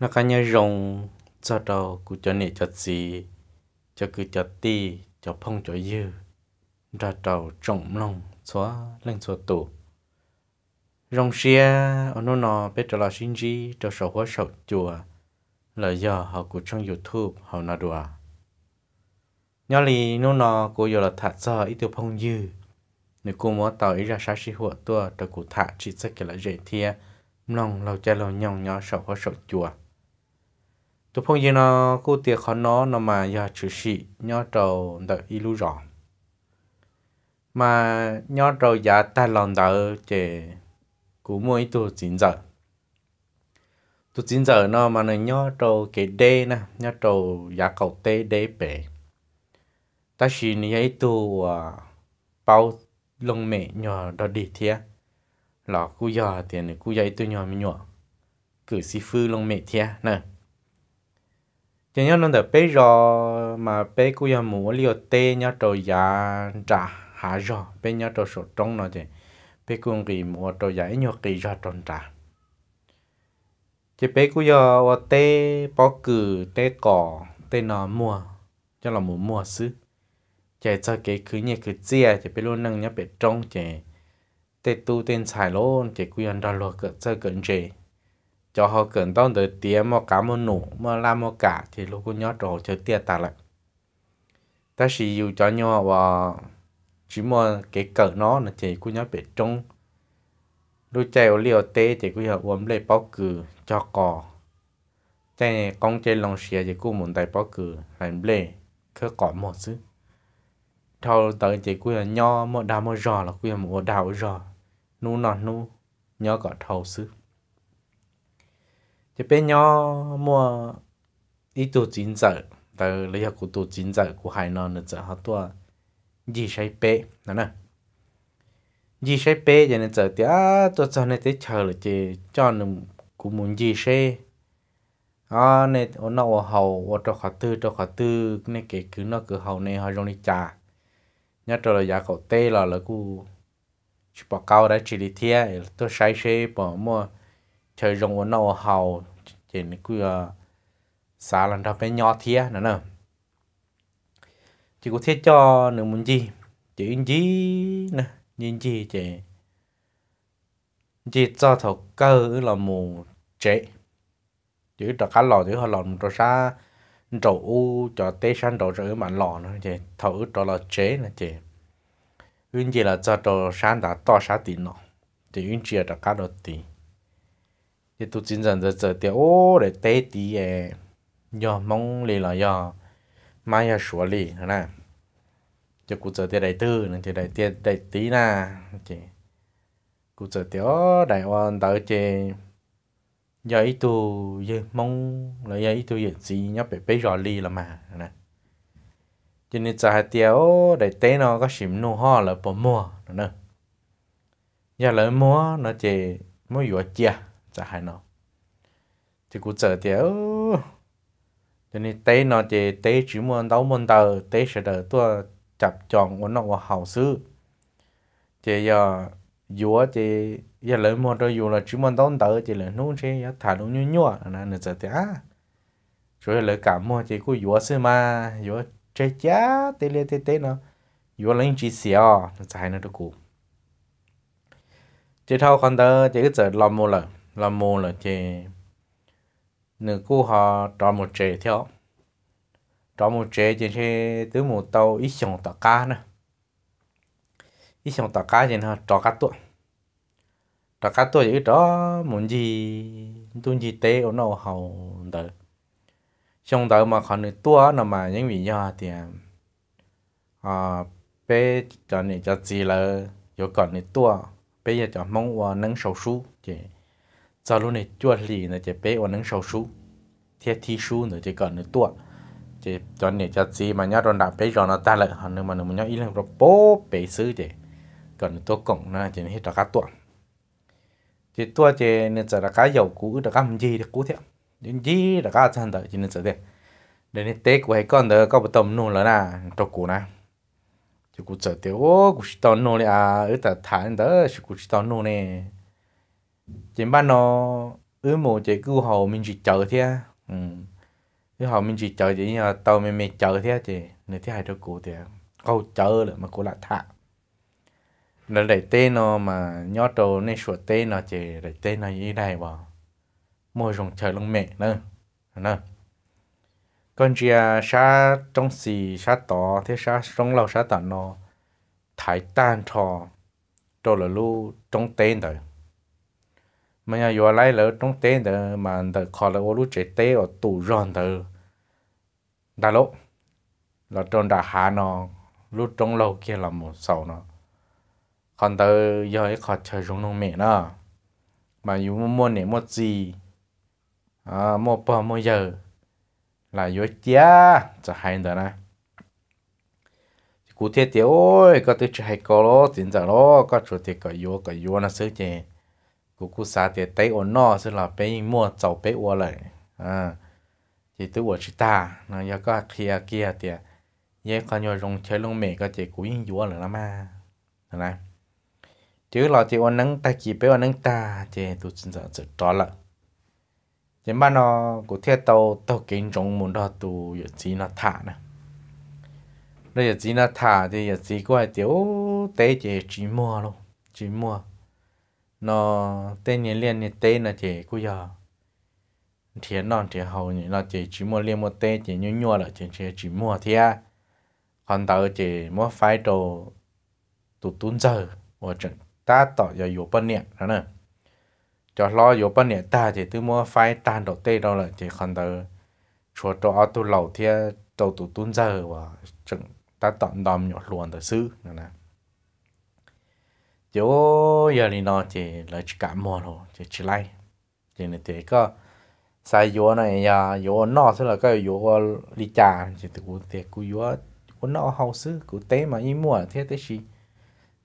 nó cá nhau rồng cho đầu của cho nị cho gì cho cứ cho ti cho phong cho dư ra đầu trọng lòng xóa lên xóa tủ rồng xia ở nó nó biết trở là sinh gì cho sầu hóa sầu chùa là giờ họ của trong youtube họ nó đùa nhỏ lì nó nó cô giờ là thả sợ ít tiêu phong dư nếu cô muốn tạo ý ra sát sĩ hộ tua cho cô thả chỉ sẽ kể là dễ thia lòng lâu cha lâu nhau nhỏ sầu hóa sầu chùa tôi phong yên nó ờ, cô tiệc khó nó mà giờ chữ sĩ nhớ trầu đợi ilu rõ mà nhớ trầu giá ta lòng đỡ chế cú mỗi tu chín giờ tu chín giờ nó mà nó nhớ trầu cái đê nè nhớ trầu giá cầu tê đê bể ta chỉ ní ấy ờ, bao lông mẹ nhỏ đó đi thế là cú giờ thì cú dạy tôi nhỏ mình nhỏ cử sĩ phu lông mẹ thế nè cho nhớ nó được bé rò mà bé cú ya mũ liệu tê nhá trò giá trả hạ rò bé nhá trò sổ trong nó chứ bé cú kỳ mũ trò giá nhớ kỳ rò tròn trả chứ bé cú ya o tê bỏ cử tê cỏ tê nó mua cho là mua mua xứ chạy cho cái cứ nhẹ cứ chia chứ bé luôn nâng nhá bé trống chứ tê tu tên xài luôn chứ cú ya đó lo cỡ cho cỡ chơi cho họ cần tao đợi tiền mà cả một nụ mà làm một cả thì lúc cũng nhớ trò chơi tiền ta lại ta chỉ yêu cho nhau và chỉ mà cái cỡ nó là chỉ cũng nhớ bị trông lúc chạy ở liều tê thì cũng hiểu uống lấy bao cử cho cò chạy con chơi lòng xìa thì cũng muốn tại bao cử làm lệ cứ cỏ một chứ thâu tới thì cũng nhớ một đào một giò là cũng một đào giò nu nọ nu nhớ cỏ thầu xứ chỉ nhau mua ít tu chín giờ và lấy học của tu chín giờ của hai non nữa giờ họ tua gì say pe nè gì say pe giờ này giờ thì à tôi cho này tới chờ là chỉ cho cũng muốn gì say à này nó ở hậu ở trong khóa tư trong khóa tư này kể cứ nó cứ hậu này họ trong đi trà nhớ trở lại giá cậu tê là là cô chỉ bỏ cao đã chỉ đi thia tôi say say bỏ mua chơi rồng của nó hào trên cái ờ, xã lần nó phải nhỏ thía nữa nè chỉ có thiết cho nữa muốn gì chỉ gì nè nhìn gì chỉ chỉ cho thầu cơ là mù chế chỉ cho cá lò chỉ họ lò một xa trầu u cho tê san trầu rồi mà lò nữa chị thầu cho là chế nè chị uyên chỉ là cho trầu san đã to sa tiền nọ chị uyên chỉ là cho cá đồ tiền thì tôi chính rằng giờ giờ thì ô để tê tí mong lì là nhờ mai là hả nè cho cụ giờ thì đại tư nên thì nè chị cụ giờ thì ô đại oan tới chị ít tu giờ mong là ít tu giờ gì nhấp bé bé rõ lì là mà nè cho nên giờ thì ô đại nó có xỉm nô ho là bỏ mua nè giờ lỡ mua nó chị mua vừa chia จะให้เนาะที่กูเจอเดียวเดี๋ยวนี้เต้เนาะเจเต้จีมวนเต้ามวนเตอเต้เสดตัวจับจองวันนอกว่าเฮาซื้อเจยายัวเจยาเลยมวนเตออยู่ละจีมวนเต้าเตอเจเลยนู่นเชยาถ่ายลงยั่วยั่วนะเนี่ยเจอเดียวช่วยเลยกับมัวเจกูยัวซื้อมายัวเจ๊จ้าเตเลเตเตเนาะยัวเลยจีเสียจะให้นะทุกกู chỉ thâu con tơ chỉ cái giờ lòng mua lợ là mù là chị nửa cô họ trò một trẻ theo trò một trẻ chỉ thế tứ một tàu ít sống tạ cá nữa ít xong tạ cá chỉ là trò cá tuột trò cá tuột chỉ đó muốn gì tuôn gì tế ở nó hầu đời xong đời mà còn nửa tua nó mà những vị nhỏ thì à bé cho nên cho gì là có còn nửa tua bây giờ cho mong qua nâng sầu sú chị giờ lúc này chua lì là chỉ bé ở nâng sầu sú thiết thi sú nữa chỉ cần nữa tua chỉ cho nên cho gì mà nhớ đòn đạp bé cho nó ta lại hơn nữa mà nó nhớ ít là rồi bố bé xứ chỉ cần tua cổng nó chỉ hết là cá tua chỉ tua chỉ nên giờ là cá dầu cũ là cá mình gì được cũ thế đến gì là cá chân đợi chỉ nên giờ để nên tết của hai con đó có một tầm nô là na cho cũ na chỉ cũ giờ thế ô cũ chỉ tao nô này à ở ta thán đó chỉ cũ chỉ tao nô này chỉ ban nó ứ mù chỉ cứu hồ mình chỉ chờ thế ừ cứ hồ mình chỉ chờ chỉ là tàu mình mình chờ thế chỉ người thế hai cho cụ thì câu chờ rồi mà cụ lại thả là để tên nó mà nhót đồ nên sửa tên nó chỉ để tên nó như này vào môi dùng trời lông mẹ nữa nữa còn chia à, sa trong xì sa tỏ thế sa trong lâu sa tỏ nó thái tan trò đồ là lu trong tên rồi mà nhà vừa lấy lỡ trong té đờ mà đờ khó là ô lú chế tế ở tù ròn đó, đã lỗ là trôn đã hà nó lúc trong lâu kia là một sầu nó còn tờ giờ ấy khó chơi rung nông mẹ nó mà dù mua mua nè mua gì à mua bò mua giờ là vô chia cho hai đứa này cụ thể thì ôi có tôi chơi hay có lo tiền giờ lo có chủ thì có vô có vô nó sướng chơi cú cú xả thì tay ổn no sẽ là bé mua chậu bé ua lại à thì tôi ua chỉ ta giờ có kia kia thì giờ còn nhiều rong chơi lông mẹ có chỉ cú yên dúa rồi lắm mà này chứ là thì ổn nắng ta chỉ bé ổn nắng ta thì tôi xin sợ sợ đó là chỉ mà nó cú theo tàu tàu kinh trong muốn đó tu giờ chỉ nó thả giờ chỉ nó thả thì giờ chỉ có ai tiểu tế chỉ chỉ mua luôn chỉ mua nó tên nhỉ liền nhỉ tên là chỉ cú giờ thiệt non thiệt hầu nhỉ là chỉ chỉ mua liền mua tên chỉ nhua nhua là chỉ chỉ chỉ mua thia còn tao chỉ mua phải đồ tụ tún giờ và chẳng ta tỏ giờ yếu bên nhẹ đó nè cho lo yếu bên nhẹ ta chỉ tư mua phải tan đồ tê đâu là chỉ còn tao chùa trọ tụ lẩu thia đầu tụ tún giờ và chẳng ta tận đom nhỏ luồn tờ sư nè chỗ giờ thì nó chỉ là chỉ cả mùa rồi chỉ chỉ lại chỉ là thế có sai vô này giờ vô nó sẽ là cái vô đi trà chỉ từ cụ thế cụ vô cụ nó hậu sư cụ tế mà im mua thế thế gì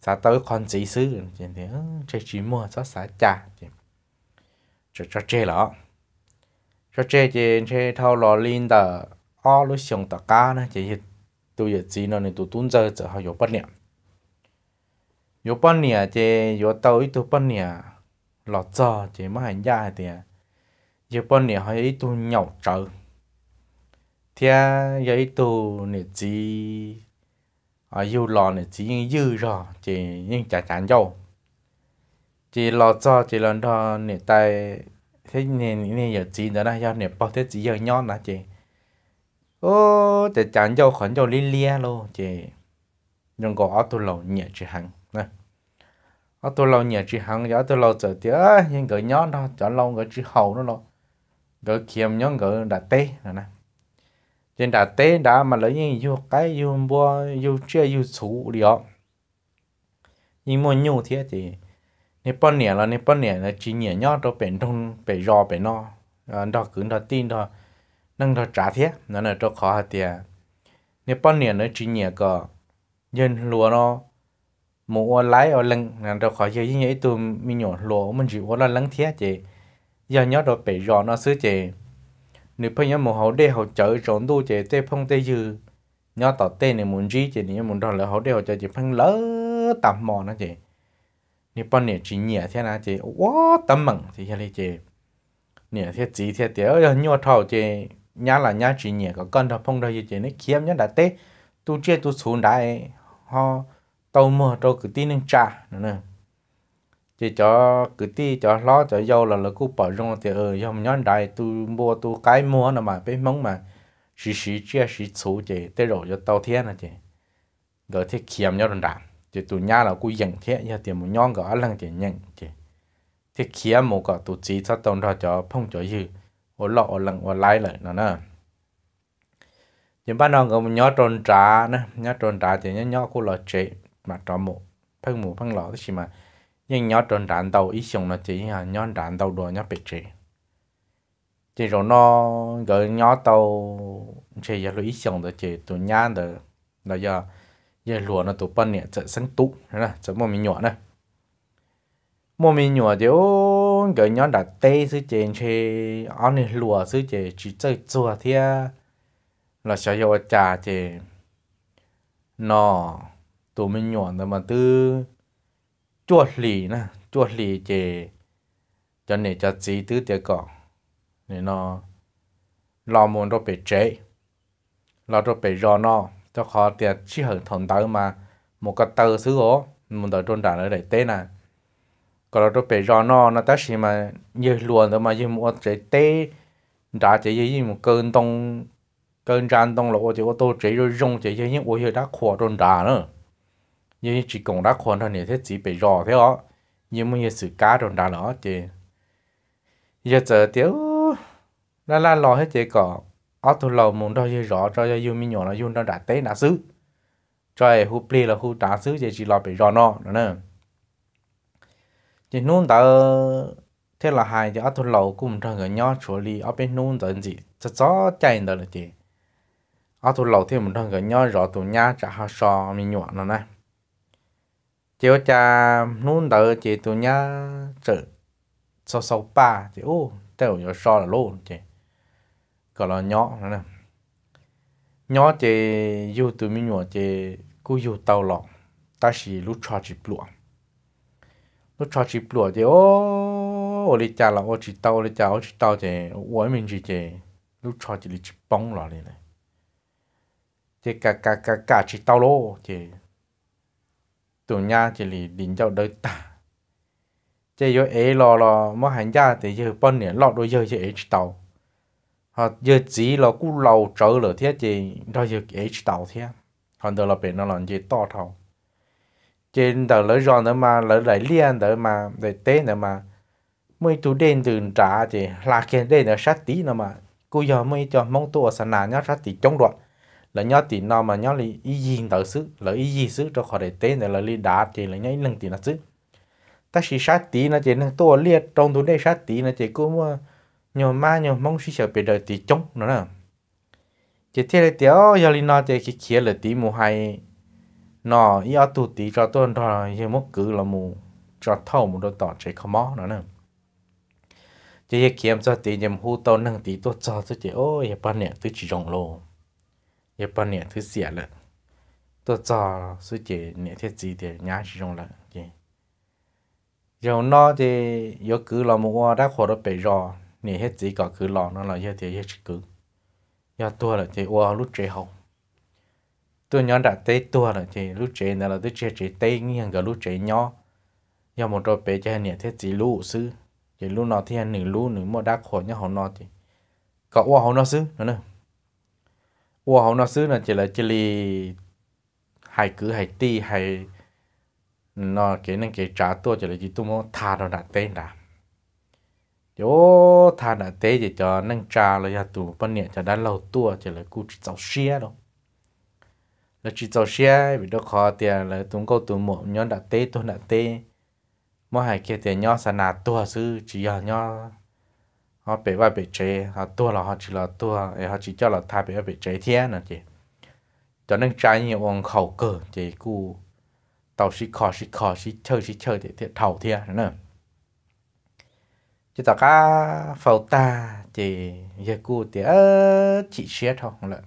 sao tới con gì sư chỉ thế chỉ chỉ mua cho sa trà chỉ cho cho chê lọ cho chê chỉ chê thâu lò linh tờ o lúc xong tờ cá nè chỉ tôi giờ chỉ nó này tôi tuấn giờ giờ họ vô bất niệm yo pan nia che yo tao ít tu pan nia lọt cho che mà hành gia thì yo pan nia hay ít tu nhậu trợ thì yo ít tu nè chỉ ở yêu lò nè chỉ những dư rồi chỉ những chả chán dâu chỉ lọt cho chỉ lần đó nè tay thế nè nè giờ chỉ đó là do nếp bao thế chỉ giờ nhon là chị ô để chán dâu khẩn dâu lia lia luôn chị nhưng có ở tu lầu nhẹ chị hàng à tôi lâu nhà chỉ hàng giờ tôi lâu chờ tiếc nhưng gỡ nhó đó chọn lâu gỡ chỉ hậu nó lo gỡ kiếm nhó gỡ đã tê rồi nè trên đã tê đã mà lấy những cái yêu bua yêu chia yêu chú đi ọ nhưng mua nhu thế thì nếu bao là nếu bao là chỉ nhiều nhó đó bền đông bền rò bền no đó cứ đó tin đó nâng đó trả thế nó là cho khó tiền nếu bao nó chỉ nhiều cái dân lúa nó mù ô ở ô lưng nàng đâu khỏi chơi với nhảy tụi mình nhỏ lỗ mình chỉ ô là lưng thiết chị giờ nhớ rồi bể rõ nó xứ chị nếu bây giờ mù hậu đê hậu chở trốn tu chị tê phong tê dư nhớ tỏ tê này muốn gì chị nếu muốn đòi là hậu đê hậu chở chị phân lỡ tạm mò nó chị nếu bọn này chỉ nhẹ thế nào chị quá tầm mừng thì thế này chị nhẹ thế gì thế thế ở nhớ thầu chị nhá là nhá chỉ nhẹ có cần thầu phong đâu chị nó kiếm nhớ đã tê tu chơi tu xuống đại ho tàu mơ cho cứ tí nâng trà nữa nè chỉ cho cứ tí cho lo cho dâu là là cứ bỏ rong thì ở ờ, dòng nhón đại tu mua tu cái mua là mà biết mong mà xí xí chia xí số chị tới rồi cho tàu thiên là chị rồi thì kiếm nhau rồi đảm chỉ tu nhà là cứ nhận thế nhà tiền một nhóm gọi lần chỉ nhận chỉ thế kiếm một cái tu chỉ cho tàu đó cho phong cho dư ở lọ ở lần ở lái lại nó nè chỉ bắt đầu có một nhón tròn trà nè nhón tròn trà thì nhóm nhóm cũng là chị mà trọ mộ phân mù phân lọ thì mà nhưng nhớ tròn đạn đầu ý xong là chỉ là nhớ đạn đầu đồ nhớ bị trì chỉ rồi nó gỡ nhớ tàu chỉ giờ ý xong đó chỉ tụ nhá đó là giờ giờ lúa nó tụ bận nè chợ sáng tú là chợ mua mì nhỏ nè mua nhỏ thì ô gỡ nhớ đã tê sư chị chỉ ăn lúa sư chị chỉ chơi chùa thì là sợ giờ trà chị nó tụi mình nhọn đó mà tư chuột lì nè chuột lì chè cho nên cho chỉ tứ tiệt cọ nên nó lo muốn nó bị chế lo nó bị rò nó cho khó tiệt chỉ hưởng thằng tớ mà một cái tờ xứ ố một tờ trôn đảng ở đây tên này còn nó bị rò nó nó ta chỉ mà như luôn đó mà như một chế tê đã chế như một cơn đông cơn ran đông lộ chế ô tôi chế rồi rung chế như những ô hiệu đã khỏa trôn đảng nữa như chỉ còn đã khoan thôi nè thế chỉ bị rò thế ó nhưng mà như sự cá rồi đã nó chị giờ giờ tiếu là là lo hết chị cỏ ở tụ lầu muốn đâu như rò cho yêu mi nhỏ nó dùng nó đã tế đã xứ trời hú pli là hú đã xứ chị chỉ lo bị rò nó nữa nè chỉ nôn ta thế là hai chị ở tụ lầu cũng cho người nhỏ chỗ li ở bên nôn tận gì cho gió chạy đó là chị ở tụ lầu thì mình cho người nhỏ rò tụ nhá chả hao so mi nhỏ nữa, nè chiều cha nuôn đỡ chị tụi nhá chữ sau sau ba chị ô tao nhớ so là luôn chị còn là nhỏ nữa nè nhỏ chị yêu tụi mi nhỏ chị cứ yêu tao lọ ta chỉ lúc cho chị lụa lúc cho chị lụa chị ô ô đi cha là ô chị tao đi cha ô chị tao chị ô mình chị chị lúc cho chị đi chị bóng lọ đi này chị cả cả cả cả chị tao lô chị tụi nhà chỉ lì đỉnh dạo đời ta, chỉ yo ấy lò lò mà hành gia thì giờ bọn nè lọ đôi giờ chỉ ấy tàu họ giờ chỉ là cú lâu trở lửa thế chỉ đôi giờ ấy tàu thế còn đó là bên nó làm gì to thầu trên đầu lỡ giòn nữa mà lỡ lại liên nữa mà để té nữa mà mới tụ đen từ trả thì là cái đen là sát tí nữa mà cú giờ mới cho mong tụ ở sân nhà sát tí chống đoạn là nhớ tiền nào mà nhớ li ý gì tạo sức là ý gì sức cho khỏi để tên là li đá thì là nhớ lần tiền là sức ta chỉ sát tí nó chỉ nâng tua liệt trong tu đây sát tí nó chỉ cũng nhiều ma nhiều mong suy sợ bị đời tí chống nữa nè chỉ thế là tiếu giờ li nó chỉ khi kia là tí mù hay nó ý ở tu tí cho tôi rồi như mất cứ là mù cho thâu mù đôi tỏ chỉ khó mó nữa nè chỉ khi em cho tí nhầm hú tao nâng tí tôi cho tôi chỉ ôi bà nè tôi chỉ rồng luôn 也把年头写了，多早是这年头几的年是用了耶。有那的有狗了么？我那活到白绕，年头几个狗了，那了也得也是狗，要多了的我路最好。tôi nhớ đã tới tua rồi thì lúc chế này là tôi chơi chơi tây nghiêng cái lúc chế nhỏ giờ một đôi bé chơi nè thế chỉ lũ sư thì lũ nó thì anh nửa lũ nửa một đá khổ nhá họ nó thì cậu qua họ nó sư nữa nữa 我好那时呢，就来这里海 cứ hải ti hải nó cái nên cái trả tôi cho là chỉ tôi muốn thà nó đã tên đã yo thà đã tế thì cho nâng trà là ya tù bên nhẹ cho đã lâu tua cho là cú cháu xe đâu là chỉ cháu xe vì đó khó tiền là tụng câu tụng một nhóm đã tế tôi đã tế mỗi hai kia tiền nhỏ sa nà tua sư chỉ giờ nhỏ họ bị vay bị chế họ tua là họ chỉ là tua họ chỉ cho là thay bị vay bị chế thế nè chị cho nên trái nhiều ông khẩu cờ chị cu tàu xí khò xí khò xí chơi xí chơi thì thầu thế nữa chị tao cá phẫu ta chị giờ cu thì ớ chị xét không lận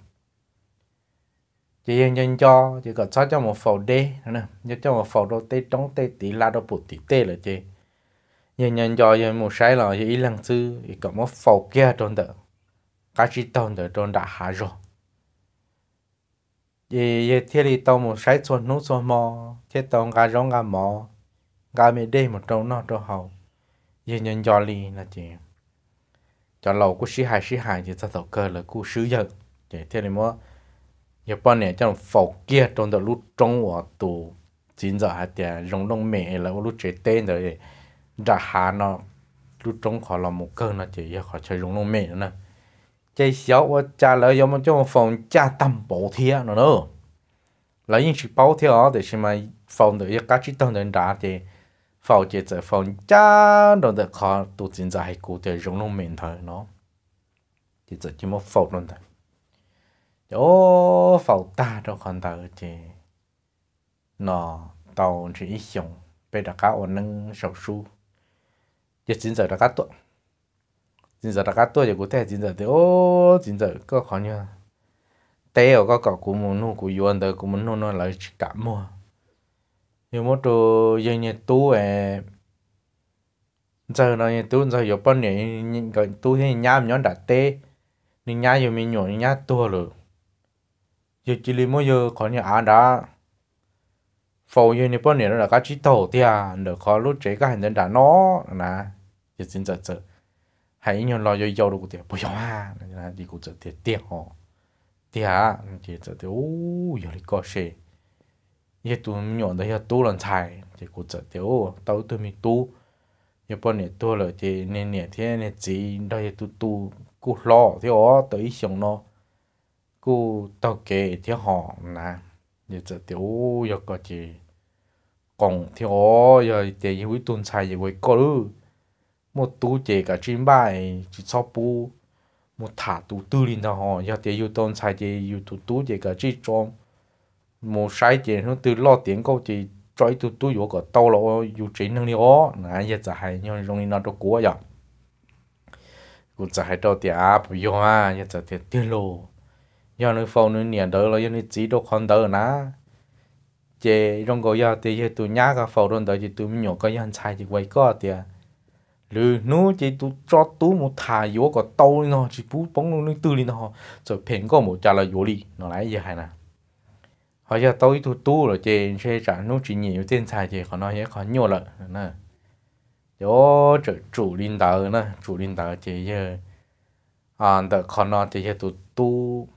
chị yên nhân cho chị có cho cho một phẫu đê nữa cho một phẫu đô tê trống tê tí la đô bụt tí tê là chị nhân nhân cho nhân một sai là những lần thứ ý có một phẩu kia tròn đỡ cá chỉ tông đỡ tròn đã hạ rồi ý ý thiết đi tông một sai xuân nút xuân mò thiết tàu cá rong cá mò cá mì đê một trâu nó trâu hậu, nhân nhân cho li là chị cho lâu của sĩ hài sĩ hài thì ta tàu cơ là của sử dân chị thiết đi mua giờ bọn này trong phẩu kia tròn đỡ lúc trong của tù chín giờ hạt tiền rong rong mẹ là lúc chế tên rồi đã hà nó lúc trong khó là một cơn nó chỉ khó chơi rung nó mẹ nữa chơi xéo và trả lời giống chỗ phòng cha tâm bộ thiên nữa, nữa là những bao bảo đó thì xem mà phòng được các chỉ tâm đến đã thì phòng chỉ tại phòng cha nó được khó tụ chính ra hay cụ thể rung nó mẹ thôi nó chỉ chỉ chỉ một phòng luôn thôi chỗ phòng ta trong còn thở thì nó tàu chỉ dùng bây giờ cá ông nâng sầu su 也真在那个多，真在那个多也古代真在的哦，真在个看呀，带哦个搞古木弄古用的古木弄弄来去干么？有么多人也多哎，在那也多在有半年人个多些伢唔伢打带，人伢有没伢人伢多了，有几里么有看伢阿达。phổ như nếp nó là cái chỉ thổ thì à nửa khó lúc chế các hành nhân đã nó là thì xin chợ chợ hãy nhon lo yêu yo được tiền bây giờ à là đi cũng chợ tiền tiền họ thì à chỉ chợ thì ô giờ đi có xe giờ tôi nhon đấy giờ tôi lần chạy thì cũng chợ thì ô tao tôi mình tu giờ bọn này tôi rồi thì nên nè thế nè chỉ đó giờ tôi tu cú lo thì ó tới xong nó cú tao kể thì họ là giờ chợ thì ô giờ có chỉ còn thì ó giờ để với tuần sai giờ với có lư một tú chế cả chim bài chỉ sau bu một thả tú tư lên đó họ giờ để yêu tuần sai giờ yêu tú tú chế cả chỉ trong một sai chế nó từ lo tiền câu chỉ trói tú tú vô cả tàu lo yêu chế năng đi ó nãy giờ giờ hay nhau trong nó đâu cua giờ cũng giờ hay đâu tiền áp vô à giờ giờ tiền tiền lô giờ nó phao nó nhẹ đỡ lo giờ nó chỉ đâu còn đỡ nã chế rong go ya thì tu nhá cả phổ rong đó thì tu mình nhổ cái hàng chai thì quay có thì lư nú chỉ tu cho tu một thà yếu có tàu nó chỉ bú bóng luôn nước tư lên nó rồi phèn co một trả là yếu đi nó lại gì hay nè họ giờ tôi tu tu rồi chế xe trả nú chỉ nhiều tiền xài thì họ nói hết họ nhổ lợ nè yo chủ chủ linh đạo nè chủ linh đạo chế giờ à đợt họ nói chế tu tu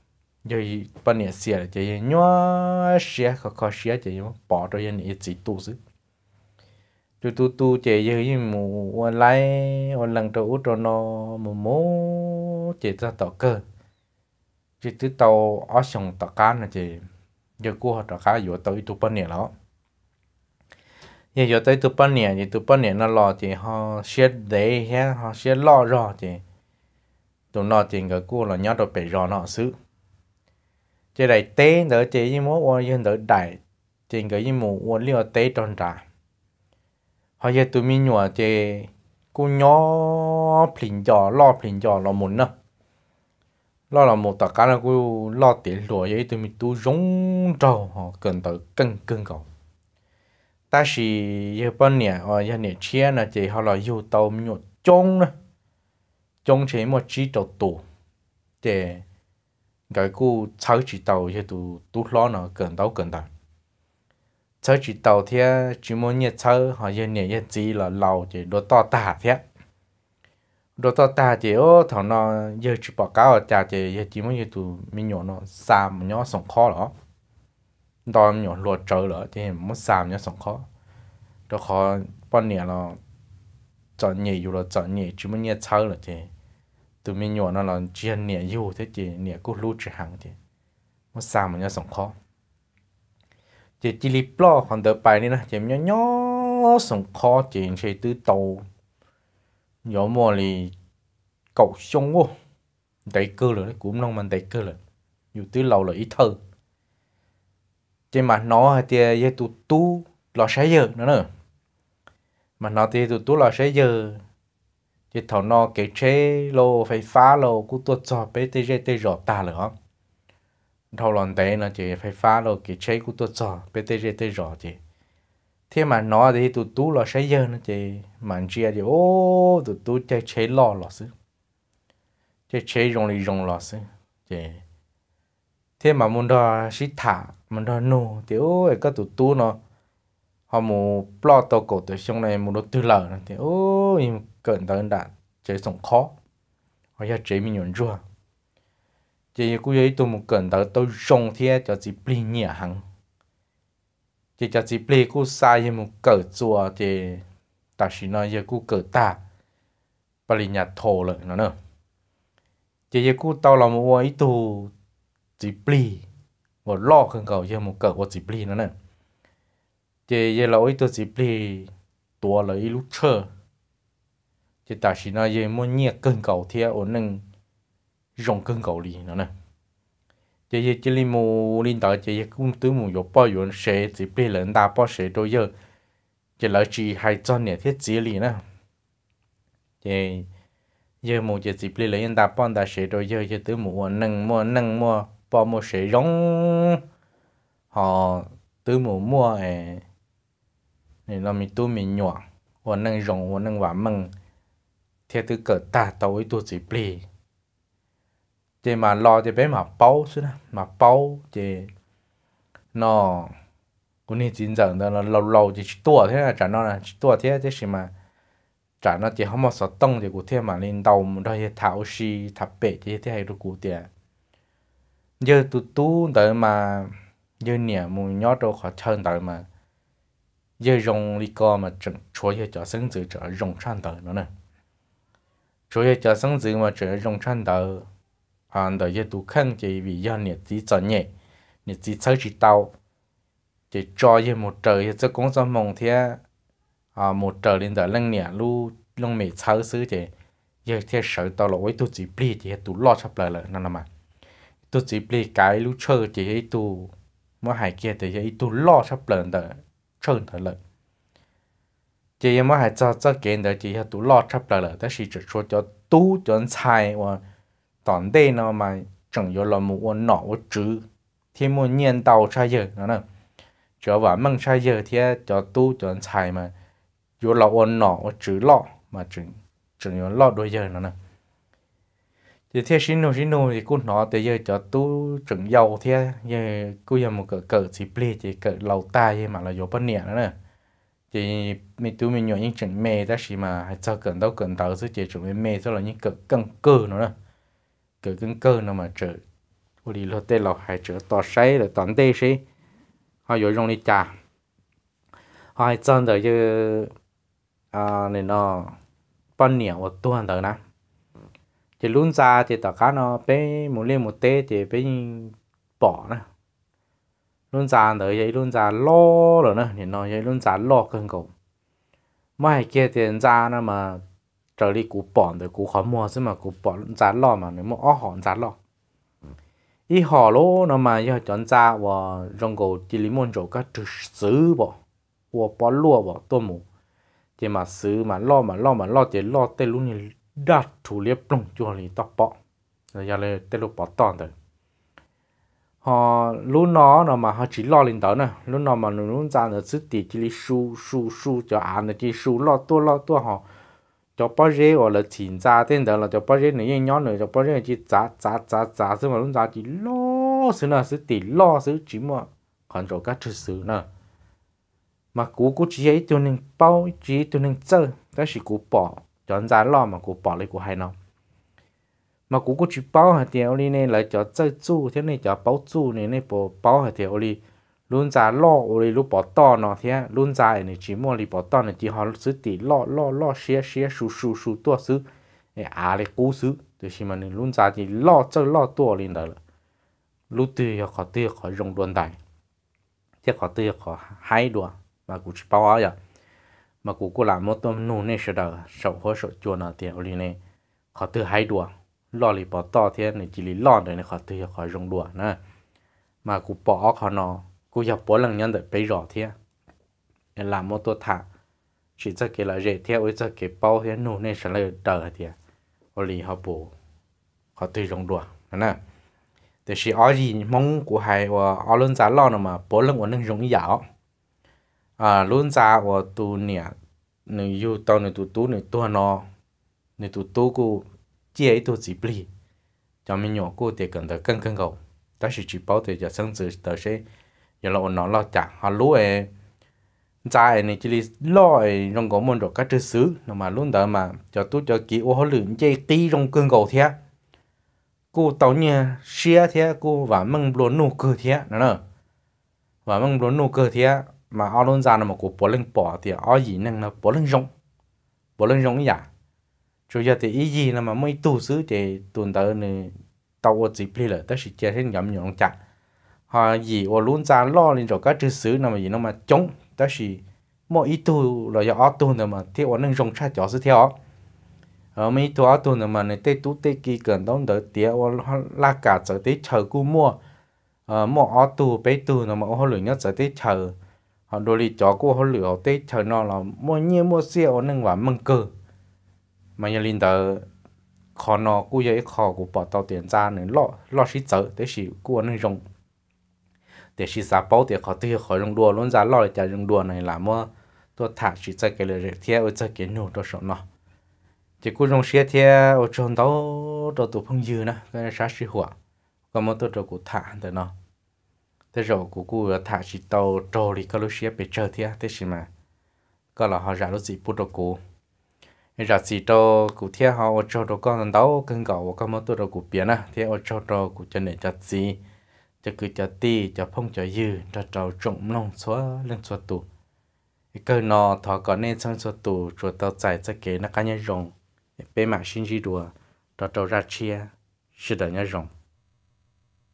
giờ bao nhiêu xe là giờ nhua xe khó khó xe giờ bỏ cho giờ ít chỉ tu chứ tu tu tu giờ giờ mù online online cho út cho nó mù giờ ra tàu cơ chỉ từ tàu ở sông cá là giờ giờ cua họ tàu cá vừa tới tu bao nhiêu đó giờ giờ tới tu bao nhiêu giờ tu bao nhiêu nó lo thì họ xe đấy ha họ xe lo rồi tụi nó thì người cua là nhớ được bể rồi nó xứ chế đại tế đỡ chế như mốt ô yên đỡ đại chế cái như mù ô liều tế tròn trà họ giờ tụi mình nhỏ chế cô nhỏ phình giò lo phình giò lo muốn nữa lo là một tờ cá là cô lo tiền lúa vậy tụi mình tu rống trâu họ cần tới cân cân cầu ta chỉ giờ bên nè ở ờ, giờ nè chia là chỉ họ là yêu tàu mình nhột trông nữa trông chế một chỉ đầu tù chế cái cú cháu chỉ đầu thì tụ tụ lo nó gần đầu gần tàu cháu chỉ đầu thì chỉ muốn nhẹ cháu họ nhẹ nhẹ nhẹ gì là lâu thì đồ to tả thì đồ to tả thì ô thằng nó giờ chỉ bỏ cáo ở nhà thì chỉ muốn như tụ mình nhỏ nó xa mà nhỏ sống khó đó đó nhỏ luộc trời nữa thì muốn xa mà nhỏ sống khó đó khó bao nhiêu là chọn nhẹ rồi là chọn nhẹ chỉ muốn nhẹ cháu là thế tụi mình nhỏ nó là chuyên nhẹ yêu thế chị nhẹ cố lưu trừ hàng chị nó xa mà nhớ sống khó chị chỉ lip lo còn đỡ bài đi nè chị nhớ nhớ sống khó chị chị tư tàu nhớ mò lì cậu sống vô đầy cơ rồi đấy cũng nông mình đầy cơ rồi dù tư lâu là ít thơ chị mà nó thì thì tụt tu lo sẽ giờ nữa nữa mà nó thì tụt tu lo sẽ giờ cái thầu nó cái chế lô phải phá lô cũng tuột cho bé tê tê tê rõ ta nữa thầu lòn đấy nó chỉ phải phá lô cái chế cũng tuột cho bé tê tê rõ chị thế mà nó thì tụt tú là sẽ dơ nó chị mà chia thì ô tụt tú chơi chế lo lò xứ chơi chế rong lì rong lò xứ chị thế mà muốn đó sĩ thả muốn đó nô thì ô cái tụt tú nó họ mù plot tàu cổ tới xong này mù nó tư lở thì ô cơn đó đã chế sống khó họ ya chế mình nhận rùa chế cũng vậy tôi một cơn đó tôi rong thế cho chị bì nhẹ hằng chế cho chị bì cũng sai thì một cỡ chùa chế ta chỉ nói giờ cũng cỡ ta bà lì nhà thổ lợi nó nữa chế giờ cũng tao làm một ấy tu chị bì một lo không cầu giờ một cỡ của chị bì nó nữa chế giờ là ấy tu chị bì tua lấy lúc chơi chỉ ta chỉ nói về một nhiệt cân cầu thì ở nâng rong cân cầu đi nữa nè chỉ về chỉ linh mù linh đạo chỉ về cũng tứ mù yếu bao nhiêu sẽ chỉ bị lãnh đạo bao sẽ đôi giờ chỉ là chỉ hai trăm nhiệt thiết chỉ lý nè chỉ giờ mù chỉ chỉ bị lớn đa bao đa sẽ đôi giờ chỉ tứ mù nâng mua nâng mua bao mua sẽ rong họ tứ mù mua à, này là mình tu mình nhỏ 我能容，我能玩梦。thiệt từ cỡ ta tối tôi chỉ bì chỉ mà lo chỉ bé mà bao xí nè mà bao chỉ nó cũng nên chính giờ nó lâu lâu chỉ tua thế là trả nó là tua thế chứ gì mà trả nó chỉ không một số tông thì cụ thế mà lên đầu một đôi thảo xì thập bể thì thế hay được cụ tiền giờ tụ tụ tới mà giờ nè mù nhót đâu khó chân tới mà giờ dùng đi co mà chuẩn chúa giờ cho sinh sự trở dùng sang tới nó nè cho 主要叫生子嘛，主要用产豆，啊，豆也都坑就 vì do nhiệt chỉ cho nhẹ, nhiệt chỉ chơi chỉ tàu, chỉ cho ye một trời cho cũng cho mong thế, à một trời linh đời lăng nhẹ lu lăng mẹ chơi xứ chỉ, giờ thế sợ tao lỗi tôi chỉ bì chỉ tôi lo chấp lời lời nó nằm mà, tôi chỉ bì cái lu chơi chỉ tôi, mỗi hai kia thì tôi lo cho lời đời chơi đời lời chỉ em mới hay cho cho kiện đó chỉ tu lo chấp lại là đó là chỉ cho cho tu cho sai và toàn đây nó mà chẳng có là một nọ một chữ thì một nhiên đầu sai giờ nó nè cho và măng sai giờ thì cho tu cho sai mà có là một nọ một chữ lo mà chẳng chẳng có lo đôi giờ nó thì theo xin nô xin nô thì cũng nó tới giờ cho tu chẳng giàu thì giờ cũng giờ một cái cỡ chỉ ple chỉ cỡ lầu tai mà là vô bên nè nữa thì mình tụi mình nhỏ những chuyện mê ra xí mà hay cho cần đâu cần tao chứ chỉ chuẩn mê cho là những cực cân cơ nó đó, cực cân cơ nó mà trở ô đi lo tê lọc hay trở to say là toàn tê xí họ dối trong đi trà họ hay chân được chứ à nên nó bắn nhẹ một tuần tới nè thì luôn ra thì tất cả nó bé một lên một tê thì bé bỏ nè luôn già tới vậy luôn già lo rồi nữa nhìn nó vậy luôn già lo cân cổ, mà hay kia tiền già nó mà trở đi cú bỏ rồi cú khó mua chứ mà cú bỏ già lo mà nếu mà ó họ già lo ý họ lô nó mà giờ chọn già và rong cổ chỉ lý môn chỗ các thứ xứ bỏ và bỏ lúa bỏ tôm mù chỉ mà xứ mà lo mà lo mà lo chỉ lo tê luôn đặt thủ liệp lông chỗ này tóc bỏ rồi giờ lên tê lúc bỏ toàn rồi họ lúc nó nó mà họ chỉ lo lên đó nè lúc nó mà nó lúc ra nó chỉ tỷ chỉ lý su su su cho ăn nó chỉ su lo tua lo tua họ cho bao giờ hoặc là tiền ra tiền đó là cho bao giờ này nhỏ này cho bao giờ chỉ giá giá giá giá xong mà lúc ra chỉ lo xứ nữa chỉ tỷ lo xứ chỉ mà còn cho các thứ xứ nữa mà cố cố chỉ ấy tôi nên bao chỉ tôi nên chơi đó gì cố bỏ cho anh ra lo mà cố bỏ lấy cú hai nào mà cũng có chỉ bao hạt tiền oli này lại cho chơi chu thế này cho bao chu này này bỏ bao hạt tiền oli luôn giá lo oli lúc bảo to nó thế luôn giá này chỉ mua li bảo to này chỉ họ sử tỷ lo lo lo xia xia su su su tua sử à lại cố sử từ khi mà này luôn giá chỉ lo chơi lo tua lên đó lúc từ họ từ họ dùng đồn đại thế họ từ họ hay đùa mà cũng chỉ bảo áo vậy mà cũng có làm một tấm nụ này sẽ đó, sầu hoa sầu chua nó tiền oli này họ từ hay đùa lo lì bỏ to thế này chỉ lì lo này khỏi từ khỏi rong đùa nè mà cụ bỏ khó nó cụ nhập bỏ lần nhân để bây rõ thế em làm một tôi thả chỉ cho cái là dễ theo với cho cái bao thế nụ nên sẽ là đỡ thế ở lì họ bù họ từ rong đùa nè thế thì ở gì mong của hay và ở luôn giá lo nó mà bỏ lần của nâng rong dạo à luôn giá của tu nè nếu yêu tao nếu tu tu nếu tu nó nếu tu tu cụ chia ít tôi chỉ bì cho mình nhỏ cô thì cần tới cân cân gầu đó là chỉ bảo thì giờ sân sự tới sẽ giờ là nó lo chả họ lúa ấy này chỉ lo ấy trong có môn rồi các thứ xứ mà luôn đó mà cho tôi cho kỹ ô lượng chơi tí trong cân gầu thế cô tàu nhà xe thế cô và măng luôn nụ cười thế nữa và măng luôn nụ cười thế mà ao luôn ra là một cuộc bỏ lên bò thì ao gì nên là bò lên rộng bò lên rộng gì chủ yếu thì ý gì là mà mấy tu sứ thì tuần tới này tàu ở chỉ phi là tất sự chơi trên nhầm nhọn chặt họ gì ở luôn ra lo lên rồi các chữ sứ nào mà gì nó mà chống tất sự mỗi ý tu là do ở tu mà thì ở nâng rong cha cho sứ theo ở ờ, mấy tu ở tu mà này tê tu tê kỳ cần đón đỡ tía ở la cả trở tê chờ cú mua ờ mỗi ở tu bé tu nào mà ở lửa nhất trở tê chờ họ đôi lì chó của họ lửa tê chờ nó là mua nhiên mua xe ở nâng và mừng cơ mà nhà linh tờ khó nó cú giờ khó cú bỏ tàu tiền ra nữa lo lo xí chở để xí cú nó rồng để xí xả bao để khó tiêu khỏi rồng đùa luôn ra lo để trả rồng đùa này là mua tôi thả xí chơi cái lời thiệt ở cái nổ tôi sợ nó chỉ cú rồng xí thiệt ở trong đó đó tụ phong dư nè cái sát xí hỏa còn mà tôi rồi cú thả thế nó thế rồi cú cú thả xí tàu trồi đi cái lúc xí bị chơi thiệt thế xí mà có là họ ra lúc gì bút đồ cú giờ chỉ cho cụ thiết họ cho đồ con đấu cần gạo có một tuổi đồ cụ biển á à. thì ở cho đồ cụ cho nên cho gì cho cứ cho ti cho phong cho dư cho cháu trộm lông xóa lên xóa tủ cái nọ thọ có nên sang xóa tủ cho tao giải cho kế nó cá nhân rồng bề mặt sinh di đùa cho cháu ra chia sự đời nhớ rồng